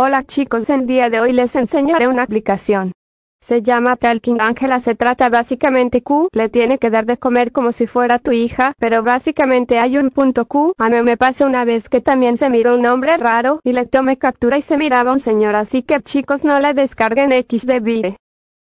Hola chicos, en día de hoy les enseñaré una aplicación. Se llama Talking Angela, se trata básicamente Q, le tiene que dar de comer como si fuera tu hija, pero básicamente hay un punto Q, a mí me pasó una vez que también se miró un hombre raro y le tomé captura y se miraba un señor, así que chicos no la descarguen XDB.